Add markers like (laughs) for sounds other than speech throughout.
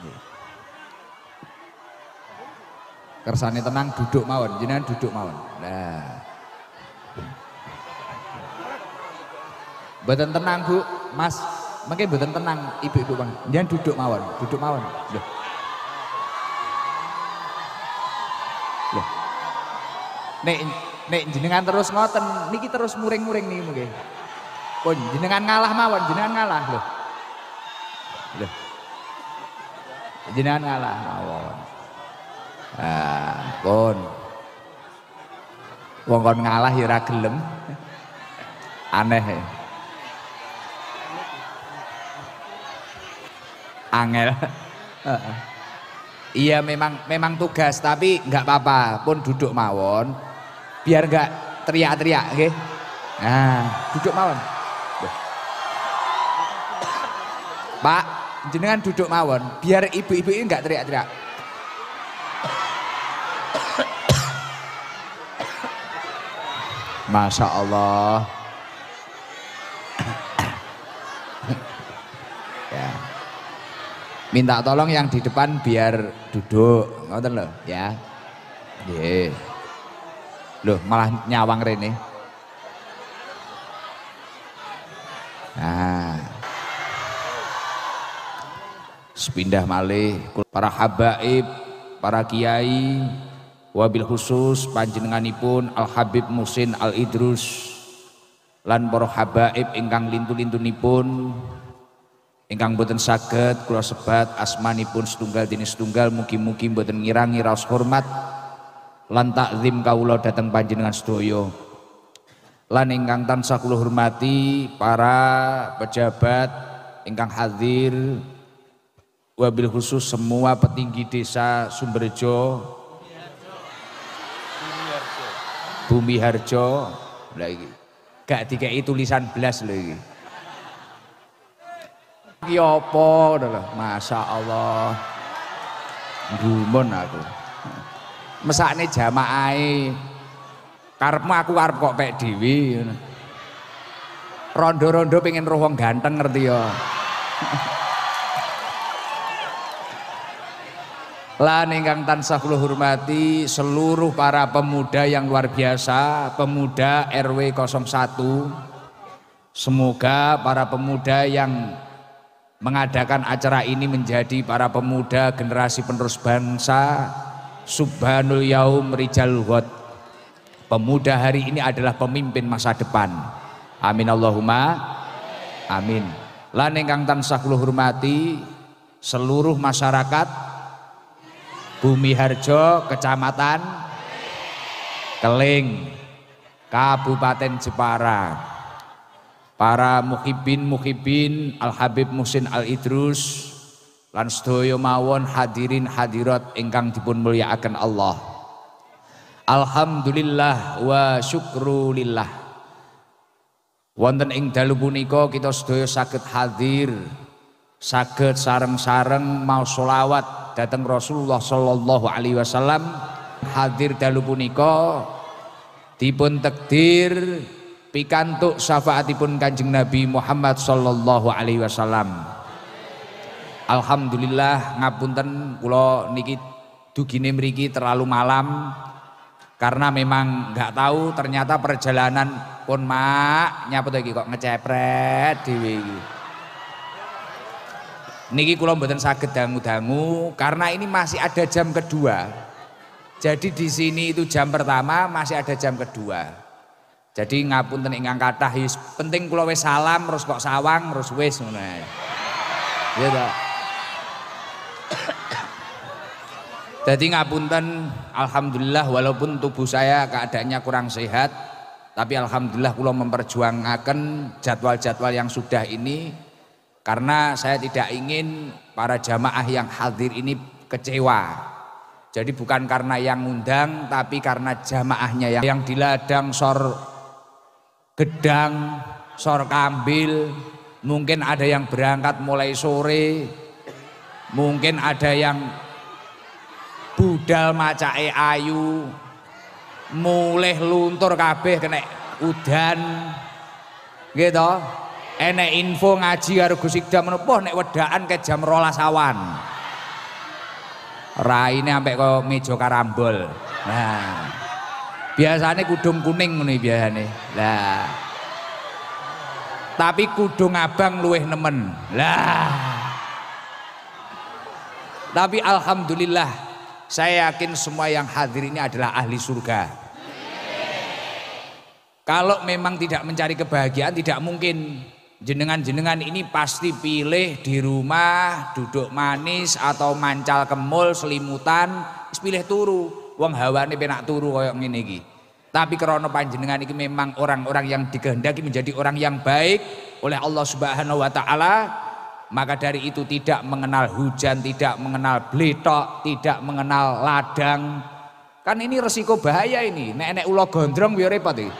Iya. Kersane tenang duduk mawon, jenengan duduk mawon. Nah. Mboten tenang, Bu. Mas, mungkin mboten tenang ibu-ibu, Bang. Jenengan duduk mawon, duduk mawon. Loh. Loh. Nek nek jenengan terus ngoten, niki terus muring-muring niki mungkin. Pun jenengan ngalah mawon, jenengan ngalah loh. Loh jenengan ngalah mawon ah pun wong kon ngalah ya gelem aneh angel iya memang memang tugas tapi nggak apa-apa pun duduk mawon biar nggak teriak-teriak oke okay? nah duduk mawon Pak jenengan duduk mawon biar ibu-ibu ini nggak teriak-teriak Masya Allah ya. minta tolong yang di depan biar duduk ngoten loh ya Ye. loh malah nyawang Rene sepindah malih para habaib, para kiai, wabil khusus panjenenganipun Al Habib Musin Al Idrus lan para habaib ingkang lintu nipun, ingkang boten saged kula sebat asmanipun setunggal dini setunggal mugi-mugi boten ngirangi raos hormat lan takzim kawula dateng panjenengan sedoyo lan ingkang tansah kula hormati para pejabat ingkang hadir wabil khusus semua petinggi desa Sumberjo, Bumi Harjo, lagi. Gak tiga itu tulisan belas lagi. adalah masya Allah, gumon aku. nih jamaah karepmu aku karep kok pek dewi. Rondo-rondo pengen ruang ganteng ngerti ya. (laughs) Lan ingkang tansah kula hormati seluruh para pemuda yang luar biasa, pemuda RW 01. Semoga para pemuda yang mengadakan acara ini menjadi para pemuda generasi penerus bangsa Subhanul Yaum Rijal Pemuda hari ini adalah pemimpin masa depan. Amin Allahumma. Amin. Lan ingkang tansah kula hormati seluruh masyarakat Bumi Harjo, Kecamatan Keling, Kabupaten Jepara. Para muhibin muhibin Al Habib Musin Al Idrus Lansdoyo mawon hadirin hadirat engkang dipun muliakan Allah. Alhamdulillah wa syukrulillah. Wonten ing dalu punika kita sedaya sakit hadir saged sareng-sareng mau sholawat datang Rasulullah Shallallahu Alaihi Wasallam hadir dalu punika dipun tekdir pikantuk syafaatipun kanjeng Nabi Muhammad Shallallahu Alaihi Wasallam Alhamdulillah ngapunten kula niki dugine mriki terlalu malam karena memang nggak tahu ternyata perjalanan pun mak nyapa iki kok ngecepret Niki kula mboten saged dangu-dangu karena ini masih ada jam kedua. Jadi di sini itu jam pertama masih ada jam kedua. Jadi ngapunten ingkang kathah penting kula wis salam terus kok sawang terus wis ngono Iya ta. Jadi (coughs) ngapunten alhamdulillah walaupun tubuh saya keadaannya kurang sehat tapi alhamdulillah kula memperjuangkan jadwal-jadwal yang sudah ini karena saya tidak ingin para jamaah yang hadir ini kecewa. Jadi bukan karena yang undang tapi karena jamaahnya yang, yang diladang sor gedang, sor kambil, mungkin ada yang berangkat mulai sore, mungkin ada yang budal macae ayu, mulai luntur kabeh kena udan gitu enek info ngaji karo Gus Sikda menapa nek wedaan ke jam sawan. awan raine sampai kaya meja karambol nah biasanya kudung kuning ngono biasane lah tapi kudung abang luweh nemen lah tapi alhamdulillah saya yakin semua yang hadir ini adalah ahli surga kalau memang tidak mencari kebahagiaan tidak mungkin jenengan-jenengan ini pasti pilih di rumah duduk manis atau mancal kemul selimutan pilih turu wong ini penak turu koyok minigi. iki tapi karena panjenengan ini memang orang-orang yang dikehendaki menjadi orang yang baik oleh Allah Subhanahu wa taala maka dari itu tidak mengenal hujan, tidak mengenal belitok, tidak mengenal ladang. Kan ini resiko bahaya ini. Nenek ulo gondrong biar repot ini.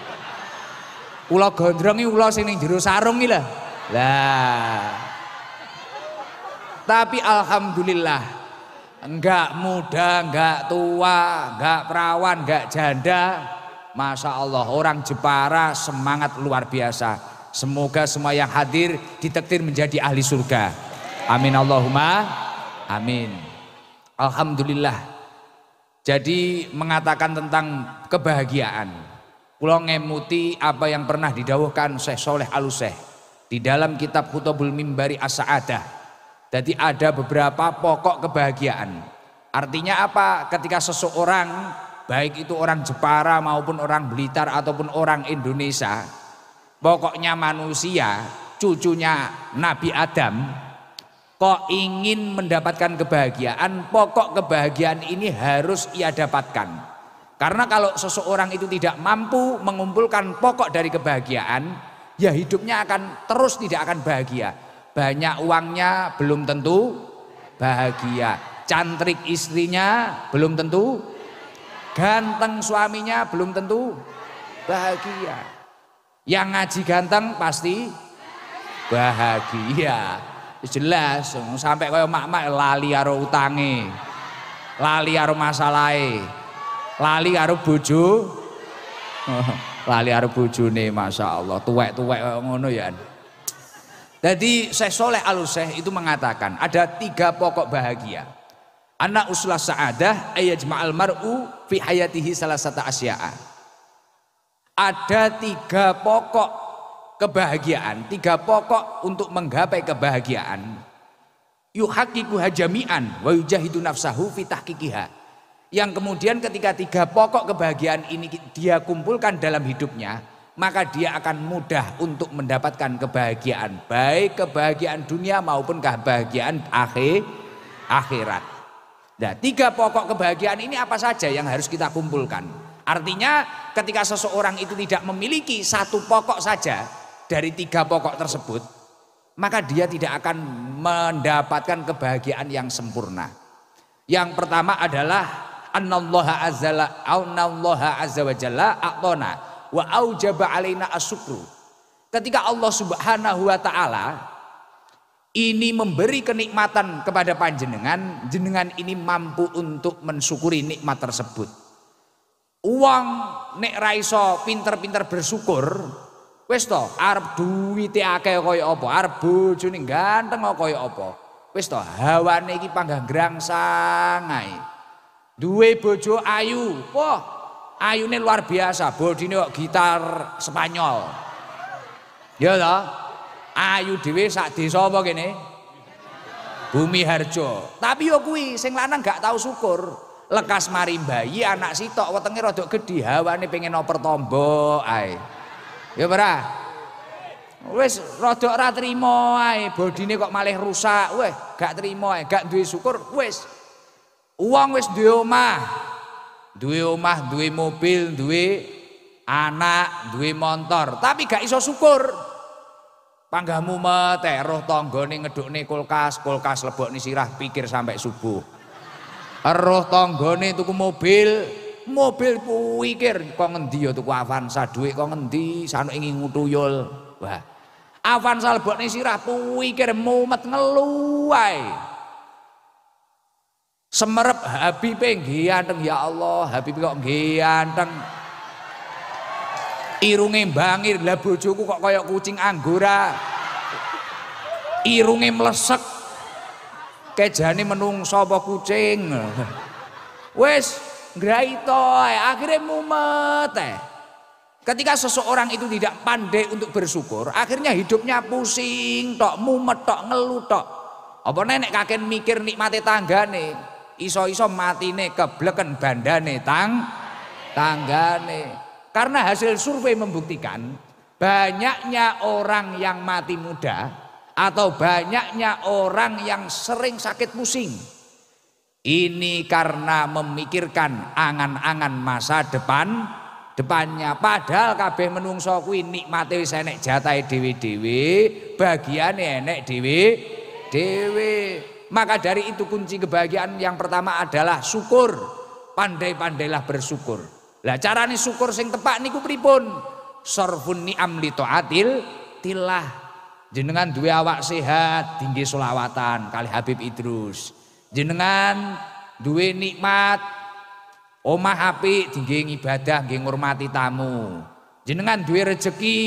Ula gondrong iki ula sing ning jero sarung iki lah. Lah. Tapi alhamdulillah enggak muda, enggak tua, enggak perawan, enggak janda. Masya Allah orang Jepara semangat luar biasa. Semoga semua yang hadir ditektir menjadi ahli surga. Amin Allahumma. Amin. Alhamdulillah. Jadi mengatakan tentang kebahagiaan. Kulo ngemuti apa yang pernah didawuhkan Syekh Soleh Aluseh di dalam kitab Khutobul Mimbari As-Sa'adah. Jadi ada beberapa pokok kebahagiaan. Artinya apa? Ketika seseorang baik itu orang Jepara maupun orang Blitar ataupun orang Indonesia, pokoknya manusia, cucunya Nabi Adam, kok ingin mendapatkan kebahagiaan, pokok kebahagiaan ini harus ia dapatkan. Karena kalau seseorang itu tidak mampu mengumpulkan pokok dari kebahagiaan, ya hidupnya akan terus tidak akan bahagia. Banyak uangnya belum tentu bahagia. Cantrik istrinya belum tentu ganteng suaminya belum tentu bahagia. Yang ngaji ganteng pasti bahagia. Jelas sampai kalau mak-mak lali utangi, utangi. Lali lali karo bojo oh, lali karo bojone Allah, tuwek-tuwek ngono ya jadi Syekh Soleh al itu mengatakan ada tiga pokok bahagia anak uslah sa'adah ayajma'al mar'u fi hayatihi salah satu asya'a ada tiga pokok kebahagiaan tiga pokok untuk menggapai kebahagiaan yuhakiku hajamian wa yujahidu nafsahu fitah tahkikiha yang kemudian ketika tiga pokok kebahagiaan ini dia kumpulkan dalam hidupnya, maka dia akan mudah untuk mendapatkan kebahagiaan, baik kebahagiaan dunia maupun kebahagiaan akhir akhirat. Nah, tiga pokok kebahagiaan ini apa saja yang harus kita kumpulkan? Artinya ketika seseorang itu tidak memiliki satu pokok saja dari tiga pokok tersebut, maka dia tidak akan mendapatkan kebahagiaan yang sempurna. Yang pertama adalah annallaha azala aunallaha azza wa jalla wa aujaba alaina asyukru. Ketika Allah Subhanahu wa taala ini memberi kenikmatan kepada panjenengan, jenengan ini mampu untuk mensyukuri nikmat tersebut. Uang nek raiso pinter-pinter bersyukur, wis to arep duwite akeh kaya apa, arep bojone ganteng kaya apa. Wis to hawane iki panggang grangsang ae duwe bojo ayu wah ini luar biasa bodine kok gitar Spanyol ya lah ayu dhewe sak desa apa gini Bumi Harjo tapi yo kuwi sing lanang gak tahu syukur lekas mari bayi anak sitok wetenge gede, gedhi hawane pengen oper tombol ae ya ora wis rodok ora trimo ae bodine kok malah rusak weh gak trimo ae gak duwe syukur wis Uang wis duwe omah. Duwe omah, duwe mobil, duwe anak, duwe motor, tapi gak iso syukur. Panggamu mete roh tanggane ngedukne kulkas, kulkas lebokne sirah pikir sampai subuh. Roh tanggane tuku mobil, mobil pikir kok ngendi ya tuku Avanza, dhuwit kok ngendi, sanuk ing ngutuyul. Wah. Avanza lebokne sirah pikir mumet ngeluai. ae. Semerep yang ganteng ya Allah, Habib kok ganteng. Irunge bangir, lah bojoku kok kayak kucing anggora. Irunge melesek Kejane menungso apa kucing. Wes toy akhirnya mumet eh. Ketika seseorang itu tidak pandai untuk bersyukur, akhirnya hidupnya pusing, tok mumet, tok ngeluh, tok. Apa nenek kakek mikir nikmati tangga nih? iso-iso matine kebleken bandane tang tanggane. Karena hasil survei membuktikan banyaknya orang yang mati muda atau banyaknya orang yang sering sakit pusing. Ini karena memikirkan angan-angan masa depan depannya padahal kabeh menungso kuwi nikmate wis enek jatahe dewi dewi bagiane enek dewi dewi. Maka dari itu kunci kebahagiaan yang pertama adalah syukur. Pandai-pandailah bersyukur. Lah carane syukur sing tepak niku pripun? Sorfun ni'am li taatil tilah. Jenengan duwe awak sehat, tinggi solawatan kali Habib Idrus. Jenengan duwe nikmat omah api, tinggi ibadah nggih ngurmati tamu. Jenengan duwe rezeki,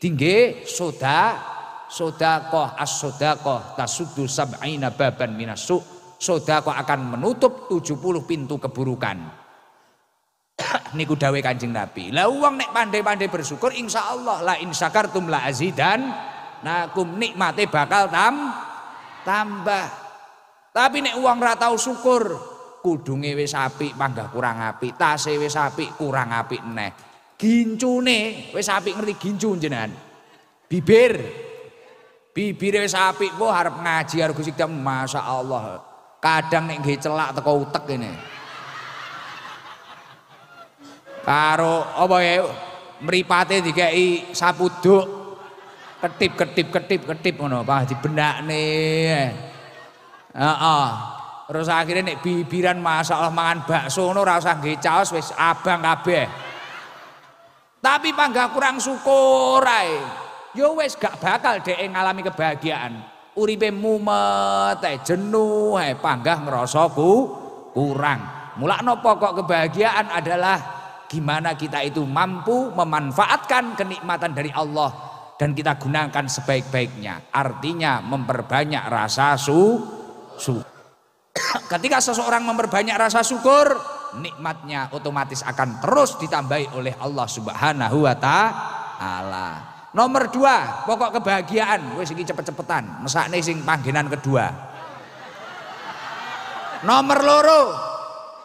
tinggi soda sodakoh as sodakoh tasudu sab'ina baban minasu sodakoh akan menutup 70 pintu keburukan (coughs) niku dawe kanjeng Nabi lah uang nek pandai-pandai bersyukur insya Allah lah insya kartum lah azidan nakum nikmate bakal tam tambah tapi nek uang ratau syukur kudunge wis apik panggah kurang api. tase wis apik kurang apik neh gincune wis apik ngerti gincu jenengan bibir bibir wis apik po harap ngaji harus Gusti Masya Allah. Kadang nek nggih celak teko utek ini. Karo apa ya mripate dikeki sapu duk. Ketip ketip ketip ketip ngono, pah dibenakne. Heeh. Terus akhirnya nek bibiran Masya Allah mangan bakso ngono ora usah nggih caos wis abang kabeh. Tapi panggah kurang syukur ae yo wes gak bakal dek ngalami kebahagiaan. Uripe mumet, eh, jenuh, eh, panggah ngerosoku kurang. Mulakno pokok kebahagiaan adalah gimana kita itu mampu memanfaatkan kenikmatan dari Allah dan kita gunakan sebaik-baiknya. Artinya memperbanyak rasa su, su. (coughs) Ketika seseorang memperbanyak rasa syukur, nikmatnya otomatis akan terus ditambahi oleh Allah Subhanahu wa taala. Nomor dua, pokok kebahagiaan. Wes iki cepet-cepetan, mesakne sing panggenan kedua. Nomor loro,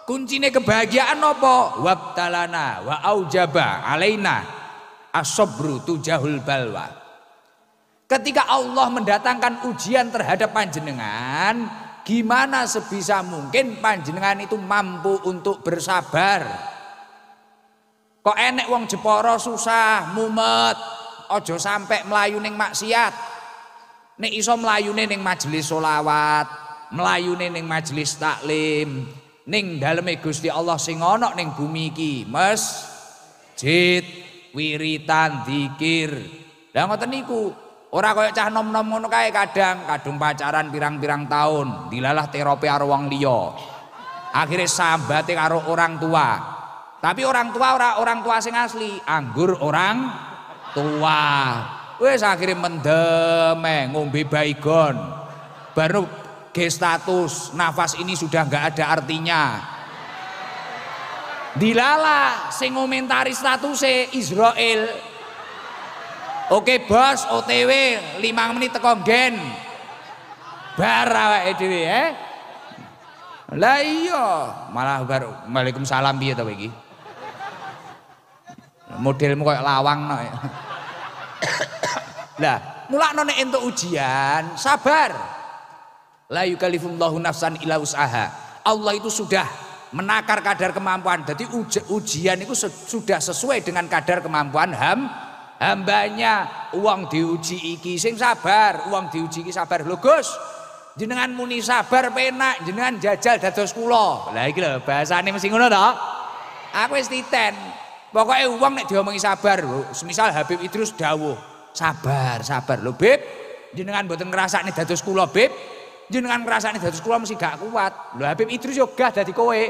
kuncine kebahagiaan nopo? Wabtalana wa aujaba alaina asobru tujahul balwa. Ketika Allah mendatangkan ujian terhadap panjenengan, gimana sebisa mungkin panjenengan itu mampu untuk bersabar? Kok enek wong Jeporo susah, mumet, ojo sampai melayu neng maksiat nek iso melayu neng majelis solawat melayu neng majelis taklim dalam daleme Gusti Allah sing ana neng bumi iki masjid wiritan dikir. lha ngoten niku orang kaya cah nom-nom ngono kae kadang kadung pacaran pirang-pirang tahun dilalah terapi karo wong liya akhirnya sambate karo orang tua tapi orang tua ora orang tua sing asli anggur orang tua. Wes akhirnya mendem, eh, ngombe baygon. Baru g status, nafas ini sudah nggak ada artinya. Dilala sing komentari statuse Israel. Oke bos, OTW lima menit teko gen. barawak awake dhewe, eh. Lah iya, malah baru salam, piye to iki? Modelmu kayak lawang no. (coughs) nah mulak untuk untuk ujian, sabar. La yukallifullahu nafsan illa usaha. Allah itu sudah menakar kadar kemampuan. Jadi ujian itu sudah sesuai dengan kadar kemampuan ham hambanya. Uang diuji iki sing sabar, uang diuji iki sabar. logos jenengan muni sabar penak, jenengan jajal dados kula. Lah iki lho bahasane mesti ngono to. Aku wis titen. Pokoknya uang nek diomongi sabar, lho. semisal Habib Idrus dawuh, sabar, sabar lo, Bib. Jenengan mboten ngrasakne dados kula Bib. Jenengan ngrasakne dados kula masih gak kuat. Lho Habib Idrus juga gah kowe.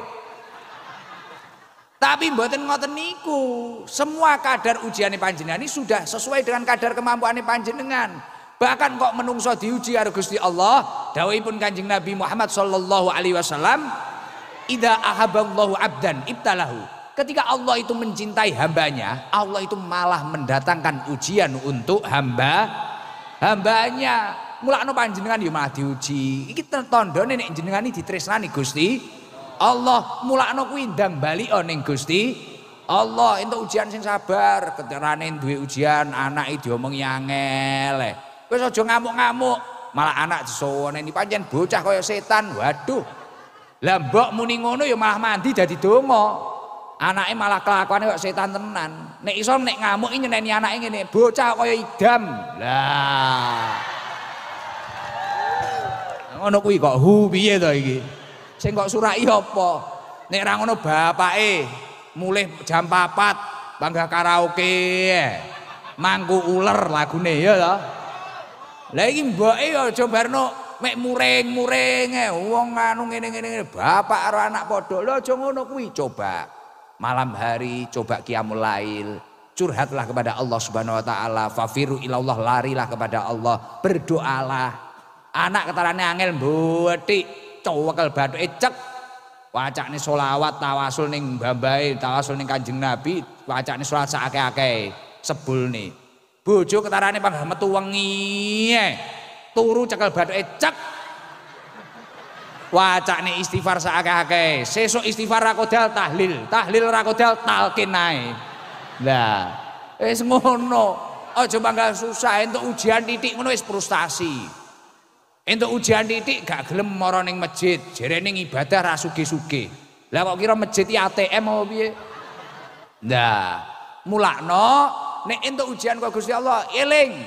Tapi mboten ngoten niku. Semua kadar ujiane panjenengan ini sudah sesuai dengan kadar kemampuan kemampuane panjenengan. Bahkan kok menungso diuji karo Gusti Allah, dawuhipun Kanjeng Nabi Muhammad sallallahu alaihi wasallam, "Idza ahaballahu abdan ibtalahu." Ketika Allah itu mencintai hambanya, Allah itu malah mendatangkan ujian untuk hamba hambanya. Mulakno panjenengan yo ya malah diuji. Iki tandane nek jenengan iki ditresnani Gusti Allah. Mulakno kuwi ndang bali ning Gusti Allah itu ujian sing sabar, keterane duwe ujian anak diomongi angel. Eh, wis aja ngamuk-ngamuk, malah anak disowone ini panjen bocah kaya setan. Waduh. Lah mbok muni ngono ya malah mandi jadi domo anaknya malah kelakuannya kok setan tenan nek iso nek ngamuk ini nyeneni anaknya ini bocah kaya idam lah ngono kuwi kok hu piye to iki sing kok surai apa nek ra ngono bapake mulih jam 4 bangga karaoke eh. mangku ular lagune ya to lah iki mboke ya aja barno mek muring-muring eh. wong anu ngene-ngene bapak karo anak padha lho aja ngono kuwi coba malam hari coba qiyamul lail curhatlah kepada Allah Subhanahu wa taala fafiru ilallah larilah kepada Allah berdoalah anak ketarane angel mbuwethi cowekel bathuke cek wacane solawat tawasul ning mbambae tawasul ning Kanjeng Nabi wacane salat sak ake sebul nih bojo ketarane pang metu wengi eh. turu cekel bathuke cek nih istighfar saakeh-akeh sesok istighfar rakodal tahlil tahlil rakodal talkin ae nah wis ngono coba nggak susah entuk ujian titik ngono wis frustasi entuk ujian titik gak gelem moro ning masjid jerene ibadah rasuki suki, lah kok kira masjid ATM mau biye nah mulakno nih entuk ujian kok Gusti Allah eling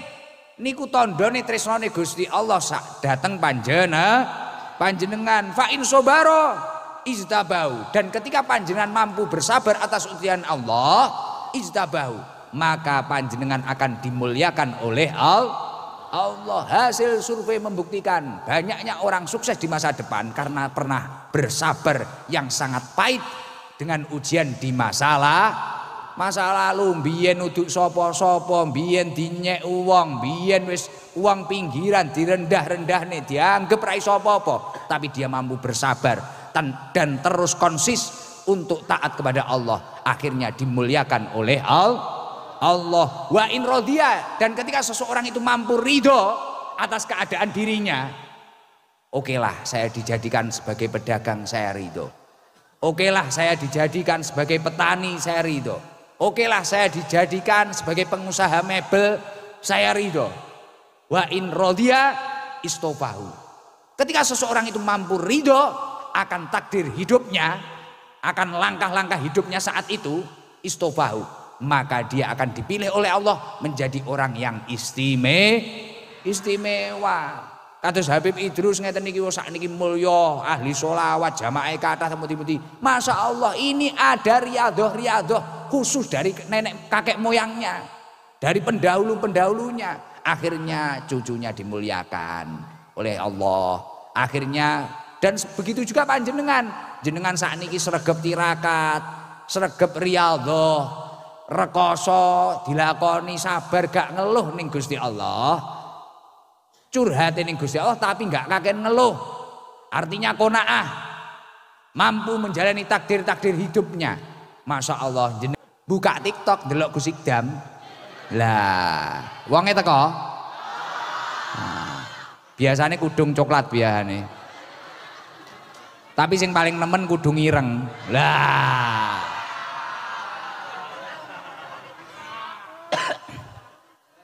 niku trisno nih Gusti Allah sak dateng panjenengan panjenengan fa in sobaro iztabau dan ketika panjenengan mampu bersabar atas ujian Allah iztabau maka panjenengan akan dimuliakan oleh Allah Allah hasil survei membuktikan banyaknya orang sukses di masa depan karena pernah bersabar yang sangat pahit dengan ujian di masalah masa lalu biyen nuduk sopo-sopo biyen dinyek uang biyen wis uang pinggiran direndah-rendah nih dianggap rai sopo po tapi dia mampu bersabar dan terus konsis untuk taat kepada Allah akhirnya dimuliakan oleh Allah Allah wa in rodia dan ketika seseorang itu mampu ridho atas keadaan dirinya oke okay saya dijadikan sebagai pedagang saya ridho oke okay saya dijadikan sebagai petani saya ridho Oke lah saya dijadikan sebagai pengusaha mebel, saya ridho. Wa in rodia istofahu. Ketika seseorang itu mampu ridho akan takdir hidupnya, akan langkah-langkah hidupnya saat itu istopahu, Maka dia akan dipilih oleh Allah menjadi orang yang istime, istimewa. Kados Habib Idrus ngeten niki sak niki mulya, ahli solawat, jamaah kathah temudi muti Masya Allah ini ada riadoh-riadoh khusus dari nenek kakek moyangnya, dari pendahulu-pendahulunya. Akhirnya cucunya dimuliakan oleh Allah. Akhirnya dan begitu juga panjenengan, jenengan saat ini seregep tirakat, seregep rialdo, rekoso dilakoni sabar gak ngeluh ning Gusti Allah. Curhat ning Gusti Allah tapi gak kaken ngeluh. Artinya konaah mampu menjalani takdir-takdir hidupnya. Masya Allah buka TikTok delok Gus Ikdam. Lah, wonge teko? Nah, biasanya kudung coklat nih Tapi sing paling nemen kudung ireng. Lah.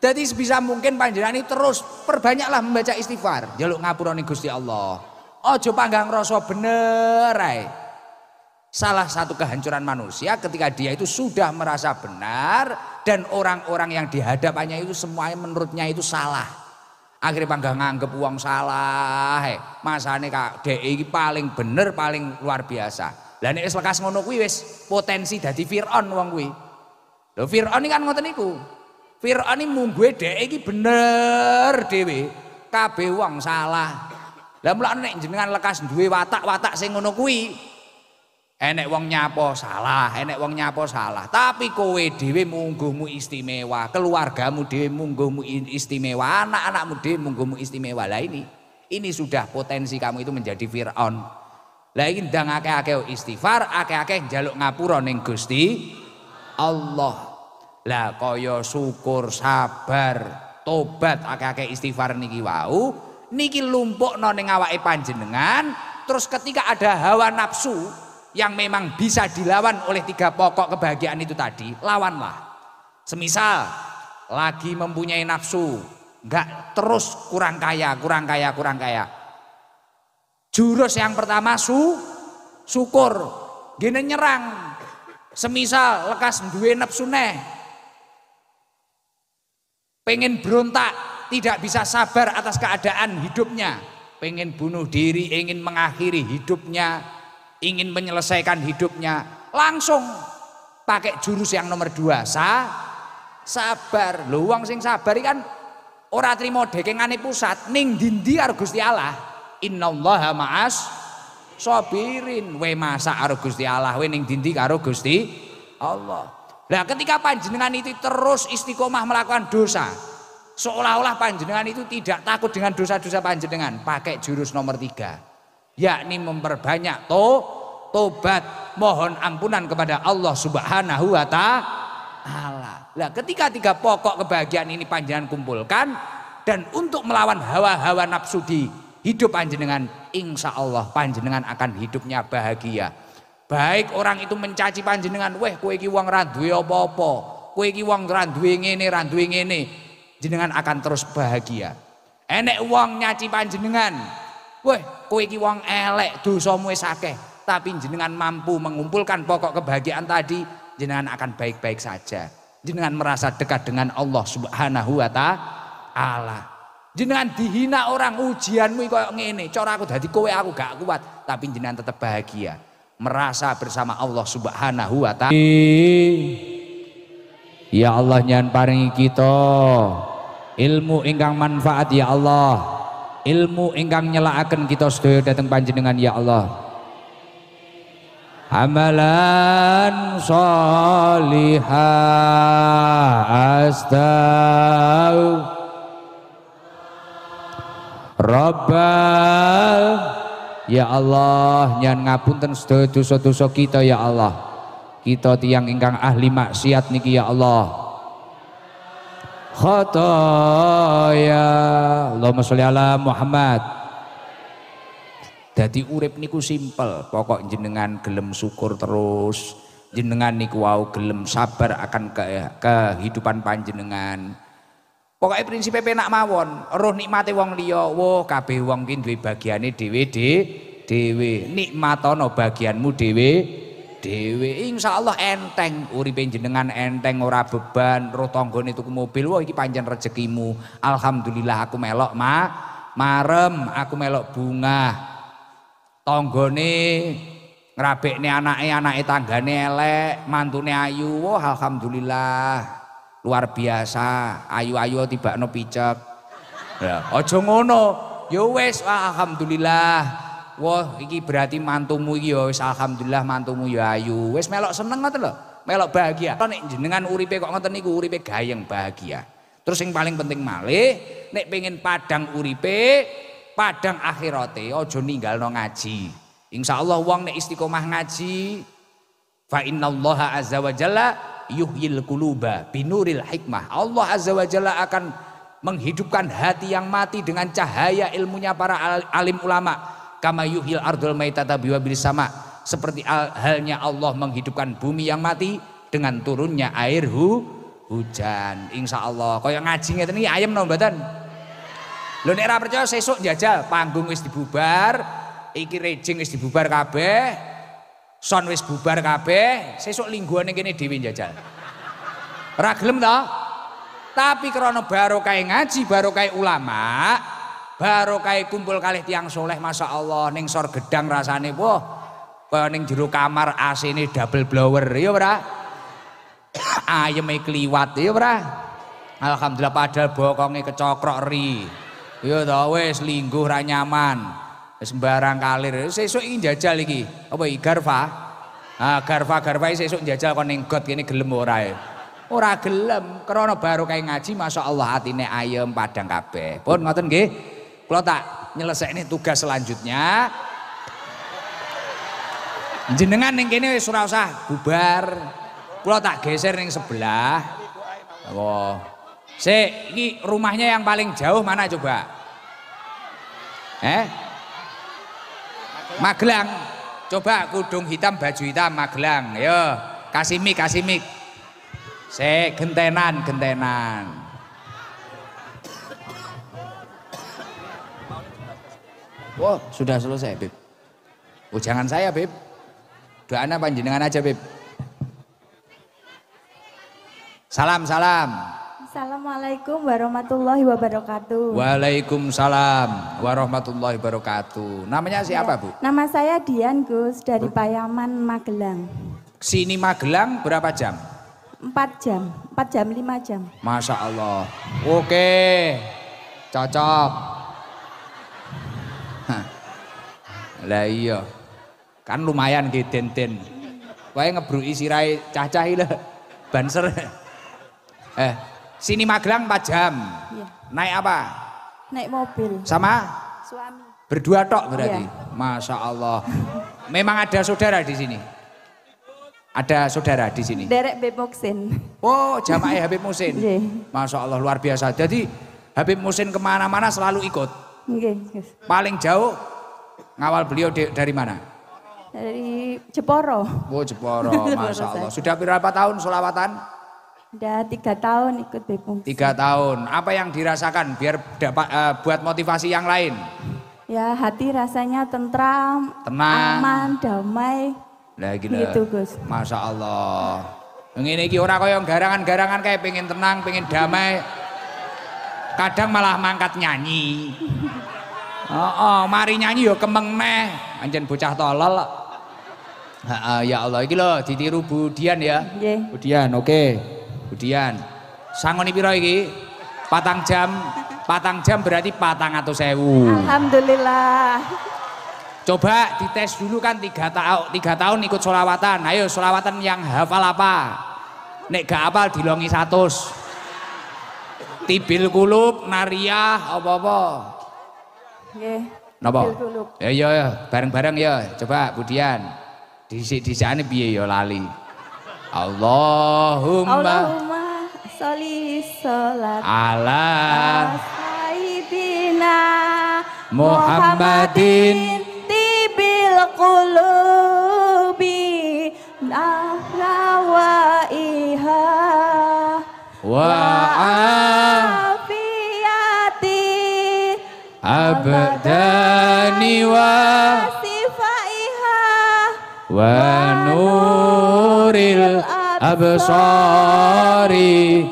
Jadi (coughs) sebisa mungkin panjenengan terus perbanyaklah membaca istighfar, jaluk ngapurane Gusti Allah. Ojo panggang rasa bener Salah satu kehancuran manusia ketika dia itu sudah merasa benar dan orang-orang yang dihadapannya itu semuanya menurutnya itu salah. Akhirnya panggah nganggep uang salah. Hey, eh, ini kak DE paling bener paling luar biasa. Dan nek wis lekas ngono kuwi wis potensi dadi Firaun wong kuwi. Lho Firaun kan ngoten niku. Firaun iki mungguhe DE iki bener dhewe. Kabeh wong salah. Lah mulane nek jenengan lekas duwe watak-watak sing ngono kuwi, Enek wong nyapo salah, enek wong nyapo salah. Tapi kowe dewe munggumu istimewa, keluargamu dewe munggumu istimewa, anak-anakmu dewe munggumu istimewa. Lah ini, ini sudah potensi kamu itu menjadi Firaun. Lah ini ndang akeh ake istighfar, ake akeh jaluk ngapura ning Gusti Allah. Lah kaya syukur, sabar, tobat ake akeh istighfar niki wau, niki lumpukno ning awake panjenengan, terus ketika ada hawa nafsu, yang memang bisa dilawan oleh tiga pokok kebahagiaan itu tadi, lawanlah. Semisal lagi mempunyai nafsu, nggak terus kurang kaya, kurang kaya, kurang kaya. Jurus yang pertama su syukur, gini nyerang. Semisal lekas duwe nafsu neh. Pengen berontak, tidak bisa sabar atas keadaan hidupnya. Pengen bunuh diri, ingin mengakhiri hidupnya, ingin menyelesaikan hidupnya langsung pakai jurus yang nomor dua sa sabar lu wong sing sabar kan ora trimo dekengane pusat ning dindi karo Gusti Allah innallaha ma'as sabirin we masa karo Gusti Allah we ning dindi karo Allah nah ketika panjenengan itu terus istiqomah melakukan dosa seolah-olah panjenengan itu tidak takut dengan dosa-dosa panjenengan pakai jurus nomor tiga yakni memperbanyak to tobat mohon ampunan kepada Allah Subhanahu wa taala. Nah, ketika tiga pokok kebahagiaan ini panjenengan kumpulkan dan untuk melawan hawa-hawa nafsu di hidup panjenengan, insya Allah panjenengan akan hidupnya bahagia. Baik orang itu mencaci panjenengan, weh kueki ki wong ra apa-apa, kue ki wong ra ngene, Jenengan akan terus bahagia. Enek wong nyaci panjenengan, Woi, kowe iki wong elek, dosamu wis akeh, tapi jenengan mampu mengumpulkan pokok kebahagiaan tadi, jenengan akan baik-baik saja. Jenengan merasa dekat dengan Allah Subhanahu wa taala. Jenengan dihina orang ujianmu koyo ngene, cara aku dadi kowe aku gak kuat, tapi jenengan tetap bahagia. Merasa bersama Allah Subhanahu wa taala. Ya Allah nyan paringi kita ilmu ingkang manfaat ya Allah ilmu ingkang nyelaaken kita sedaya dhateng panjenengan ya Allah amalan soliha astau Rabbal Ya Allah nyan ngapunten sedaya dosa-dosa kita ya Allah kita tiang ingkang ahli maksiat niki ya Allah khotoya Allahumma sholli ala Muhammad Jadi urip niku simpel pokok jenengan gelem syukur terus jenengan niku wau gelem sabar akan ke, kehidupan panjenengan pokoknya prinsipnya penak mawon roh nikmati wong liya wah kabeh wong ki duwe bagiane dhewe dhewe nikmatono bagianmu dhewe Insya Allah enteng uripe jenengan enteng ora beban roh tanggane tuku mobil wah iki pancen rezekimu alhamdulillah aku melok ma marem aku melok bunga tanggane ngrabekne anake anake tanggane elek mantune ayu wah alhamdulillah luar biasa ayu-ayu tiba no picek ya aja ngono ya wis alhamdulillah wah iki berarti mantumu iki ya wis alhamdulillah mantumu ya ayu. Wis melok seneng ngoten lho, melok bahagia. Kan nek jenengan uripe kok ngoten niku uripe gayeng bahagia. Terus yang paling penting malih nek pengen padang uripe, padang akhirate aja ninggalno ngaji. Insyaallah wong nek istiqomah ngaji fa innallaha azza wa jalla yuhyil quluba binuril hikmah. Allah azza wa jalla akan menghidupkan hati yang mati dengan cahaya ilmunya para alim ulama kama yuhil ardul maitata biwabil sama seperti halnya Allah menghidupkan bumi yang mati dengan turunnya air hu, hujan insya Allah kaya ngaji ngerti ini ayam no mboten lho nera percaya sesok jajal panggung wis dibubar iki rejing wis dibubar kabeh son wis bubar kabeh sesok lingguan ini dhewe jajal ora tau? tapi karena kayak ngaji baru kayak ulama barokai kumpul kali tiang soleh masa Allah neng sor gedang rasane wah kaya ning kamar AC ini double blower ya bra (coughs) ayam kliwat ya bra alhamdulillah padahal bokonge kecokrok ri ya tau wes lingguh ranyaman nyaman sembarang kalir sesuk ini jajal lagi, apa iki garva ah garfa garfa sesuk jajal kon ning got kene gelem ora gelemb, ora gelem krana baru kayak ngaji Allah hatine ayem padang kabeh pun ngoten nggih kalau tak nyelesai ini tugas selanjutnya. Jenengan yang kini wis ora usah bubar. Kalau tak geser yang sebelah. Oh. Si, ini rumahnya yang paling jauh mana coba? Eh? Magelang. Coba kudung hitam, baju hitam, Magelang. Yo, kasih mik, kasih mik. Si, gentenan, gentenan. Oh, sudah selesai, Bib. Oh, jangan saya, Bib. Doanya panjenengan aja, Bib. Salam, salam. Assalamualaikum warahmatullahi wabarakatuh. Waalaikumsalam warahmatullahi wabarakatuh. Namanya siapa, ya, Bu? Nama saya Dian Gus dari Payaman Magelang. Sini Magelang berapa jam? Empat jam, empat jam lima jam. Masya Allah. Oke, cocok. Lah iya. Kan lumayan nggih den-den. Wae ngebruki sirahe cah-cah iki banser. Eh, sini Magelang 4 jam. Iya. Naik apa? Naik mobil. Sama? Suami. Berdua tok berarti. Iya. Masya Allah. Memang ada saudara di sini? Ada saudara di sini? Derek Habib Musin. Oh, jamaah Habib Musin. Iya. Masya Allah luar biasa. Jadi Habib Musin kemana-mana selalu ikut. Paling jauh Ngawal beliau di, dari mana? Dari Jeporo. Oh Jeporo, (laughs) Masya Allah. Sudah berapa tahun solawatan? Sudah tiga tahun ikut Bepung. Tiga tahun. Apa yang dirasakan biar dapat uh, buat motivasi yang lain? Ya hati rasanya tentram, Tenang. aman, damai. Nah, gila. Gitu Gus. Masya Allah. Ini iki orang yang garangan-garangan kayak pengen tenang, pengen damai. Kadang malah mangkat nyanyi. Oh, oh, mari nyanyi yo kemeng meh. Anjen bocah tolol. ya Allah iki lho ditiru Budian ya. Yeah. Budian, oke. Okay. Budian. Sangoni piro iki? Patang jam. Patang jam berarti patang atau sewu. Alhamdulillah. Coba dites dulu kan tiga, ta tiga tahun ikut sholawatan. Ayo sholawatan yang hafal apa? Nek gak hafal dilongi satu, Tibil kulub, nariah, apa-apa. Napa? Ya ya ya, bareng-bareng ya. Coba Budian. Dhisik-dhisikane piye ya lali. Allahumma Allahumma sholli sholat ala Sayyidina Muhammadin abdani wa sifaiha wa nuril absari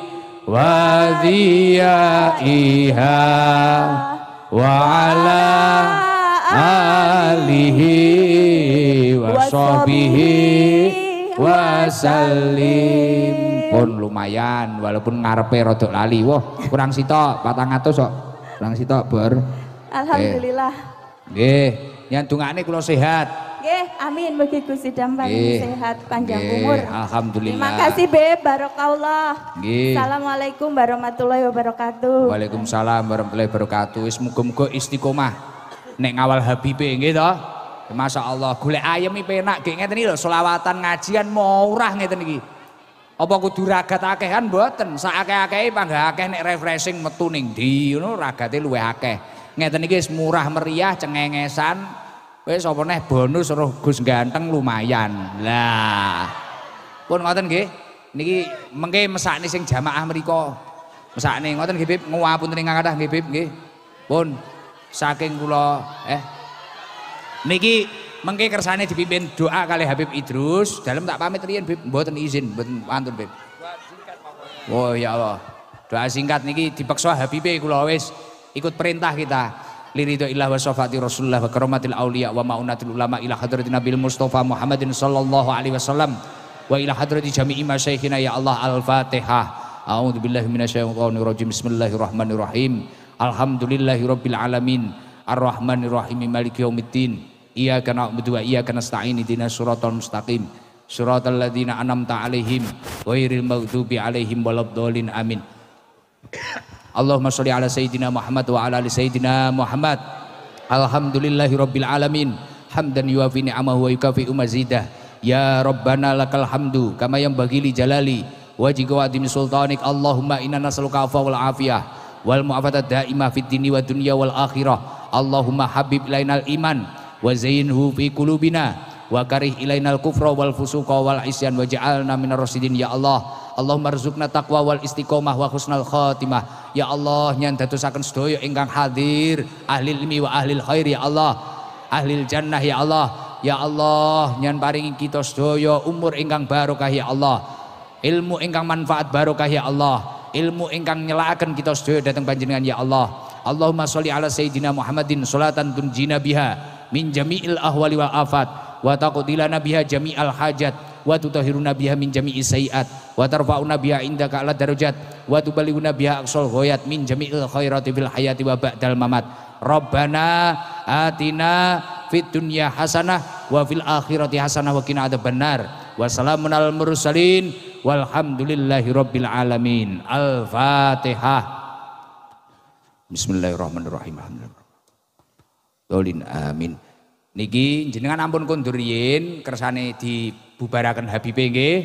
wa dhiyaiha wa ala alihi wa sahbihi wa sallim pun lumayan walaupun ngarepe rodok lali wah kurang sitok patang atus kok kurang sitok ber Alhamdulillah. Nggih, nyantungane kula sehat. Nggih, amin mugi Gusti Dampan sehat panjang Gih, umur. Alhamdulillah. Terima kasih Be, barokallah. Nggih. Assalamualaikum warahmatullahi wabarakatuh. Waalaikumsalam warahmatullahi wabarakatuh. Wis muga istiqomah nek ngawal Habibie nggih to. Ya, Masya Allah, gulai ayam ini penak kayak ngerti nih loh, ngajian murah ngerti nih. Apa kudu ragat akeh kan buatan. seakeh akeh ini pangga akeh refreshing metuning di, ndi ngono ragate akeh ngeten iki wis murah meriah cengengesan wis apa neh bonus roh Gus ganteng lumayan. Lah. Pun ngoten nggih. Niki mengke mesakne sing jamaah mriku. Mesakne ngoten nggih Bib, ngowapunten ingkang kathah nggih Bib nggih. Pun saking kula eh niki mengke kersane dipimpin doa kali Habib Idrus dalam tak pamit riyen Bib mboten izin mboten pantun Bib. Oh ya Allah. Doa singkat niki dipaksa Habibe kula wis Ikut perintah kita. Liridho illah wa syafati rasulullah wa karamatil awliya wa ma'unatil ulama ila hadrati nabil mustafa Muhammadin sallallahu alaihi wasallam wa ila hadrati jami'i masyayikhina ya Allah al-fatihah. A'udzu billahi minasyaitonir rajim. Bismillahirrahmanirrahim. rabbil alamin. ar rahim. Maliki yaumiddin. Iyyaka na'budu wa iyyaka nasta'in. Ihdinas shiratal mustaqim. Shiratal ladzina an'amta 'alaihim ghairil maghdubi 'alaihim waladdallin. Amin. Allahumma sholli ala sayyidina Muhammad wa ala ali sayyidina Muhammad. rabbil alamin. Hamdan yuwafi ni'amahu wa yukafi umazidah. Ya Rabbana lakal hamdu kama yang bagili jalali wajika wa adimi sultanik Allahumma inna nas'aluka afwa wal afiyah wal mu'afata daimah fid dini wa dunya wal akhirah Allahumma habib ilainal iman wa zainhu fi qulubina wa karih ilainal kufra wal fusuqa wal isyan waj'alna minar rasidin ya Allah Allahumma marzukna taqwa wal istiqomah wa husnal khatimah ya Allah nyanda dadosaken sedoyo ingkang hadir ahli ilmi wa ahli khair ya Allah ahli jannah ya Allah ya Allah nyan paringi kita sedoyo umur ingkang barokah ya Allah ilmu ingkang manfaat barokah ya Allah ilmu ingkang nyelakan kita sedoyo datang panjenengan ya Allah Allahumma sholli ala sayyidina Muhammadin sholatan tunjina biha min jami'il ahwali wal afat wa taqdilana biha jami'al hajat wa tutahhiruna biha min jami'i sayiat wa tarfa'una biha indaka ala darajat wa tuballighuna biha aqsal ghayat min jami'il khairati fil hayati wa ba'dal mamat rabbana atina fid dunya hasanah wa fil akhirati hasanah wa qina adzabannar wa salamun al mursalin walhamdulillahi rabbil alamin al-fatihah Bismillahirrahmanirrahim Dolin amin niki jenengan ampun kondurin kersane di bubaraken Habibe nggih.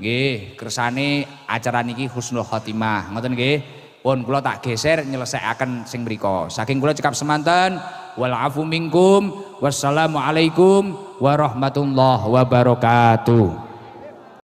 Nggih, kersane acara niki husnul khotimah. Ngoten nggih. Pun kula tak geser nyelesaikan sing mriku. Saking kula cekap semanten wal afu minkum alaikum warahmatullahi wabarakatuh.